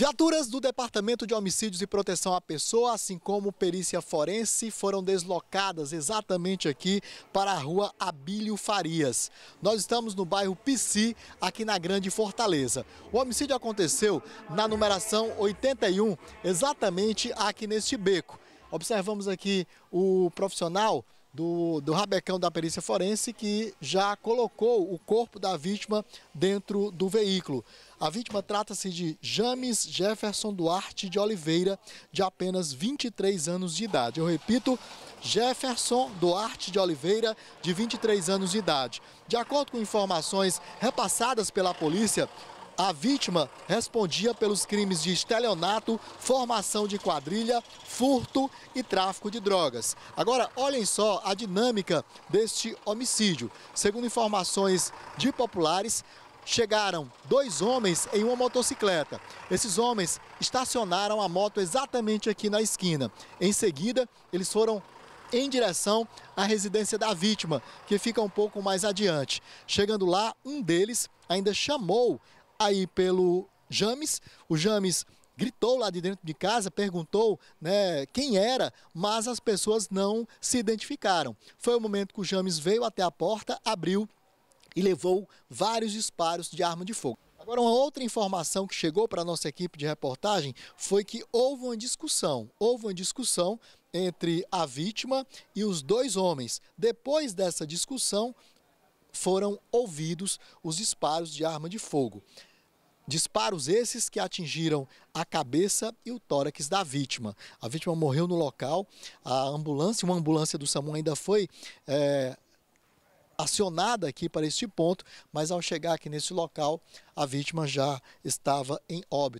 Viaturas do Departamento de Homicídios e Proteção à Pessoa, assim como perícia forense, foram deslocadas exatamente aqui para a rua Abílio Farias. Nós estamos no bairro Pici, aqui na Grande Fortaleza. O homicídio aconteceu na numeração 81, exatamente aqui neste beco. Observamos aqui o profissional do, do rabecão da perícia forense que já colocou o corpo da vítima dentro do veículo. A vítima trata-se de James Jefferson Duarte de Oliveira, de apenas 23 anos de idade. Eu repito, Jefferson Duarte de Oliveira, de 23 anos de idade. De acordo com informações repassadas pela polícia, a vítima respondia pelos crimes de estelionato, formação de quadrilha, furto e tráfico de drogas. Agora, olhem só a dinâmica deste homicídio. Segundo informações de populares, chegaram dois homens em uma motocicleta. Esses homens estacionaram a moto exatamente aqui na esquina. Em seguida, eles foram em direção à residência da vítima, que fica um pouco mais adiante. Chegando lá, um deles ainda chamou aí pelo James. O James gritou lá de dentro de casa, perguntou né, quem era, mas as pessoas não se identificaram. Foi o momento que o James veio até a porta, abriu e levou vários disparos de arma de fogo. Agora, uma outra informação que chegou para a nossa equipe de reportagem foi que houve uma discussão, houve uma discussão entre a vítima e os dois homens. Depois dessa discussão, foram ouvidos os disparos de arma de fogo. Disparos esses que atingiram a cabeça e o tórax da vítima. A vítima morreu no local, a ambulância, uma ambulância do SAMU ainda foi é, acionada aqui para este ponto, mas ao chegar aqui nesse local, a vítima já estava em óbito.